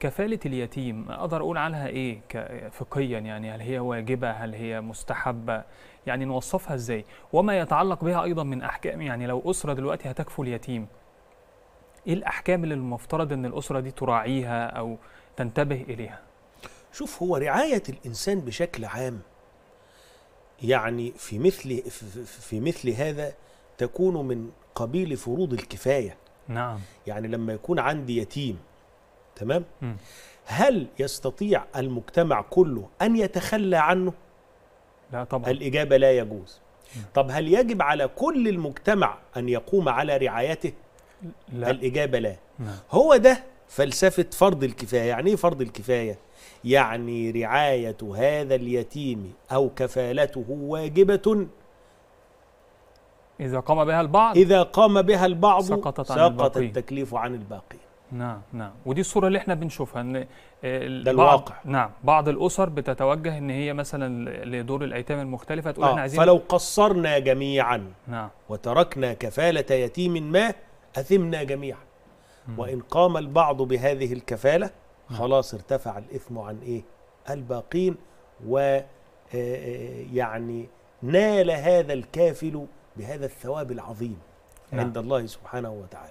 كفالة اليتيم أقدر أقول عنها إيه فقهيا يعني هل هي واجبة هل هي مستحبة يعني نوصفها إزاي وما يتعلق بها أيضا من أحكام يعني لو أسرة دلوقتي هتكفل يتيم إيه الأحكام اللي المفترض أن الأسرة دي تراعيها أو تنتبه إليها شوف هو رعاية الإنسان بشكل عام يعني في مثل في مثل هذا تكون من قبيل فروض الكفاية نعم يعني لما يكون عندي يتيم تمام م. هل يستطيع المجتمع كله ان يتخلى عنه لا طبعا الاجابه لا يجوز م. طب هل يجب على كل المجتمع ان يقوم على رعايته لا. الاجابه لا م. نعم. هو ده فلسفه فرض الكفايه يعني ايه فرض الكفايه يعني رعايه هذا اليتيم او كفالته واجبه إذا قام بها البعض إذا قام بها البعض سقطت عن سقط التكليف عن الباقين نعم نعم ودي الصوره اللي احنا بنشوفها ان ده الواقع نعم بعض الاسر بتتوجه ان هي مثلا لدور الايتام المختلفه تقول آه احنا عايزين فلو قصرنا جميعا نعم وتركنا كفاله يتيم ما اثمنا جميعا وان قام البعض بهذه الكفاله نعم. خلاص ارتفع الاثم عن ايه الباقين و آه، آه، يعني نال هذا الكافل بهذا الثواب العظيم نعم. عند الله سبحانه وتعالى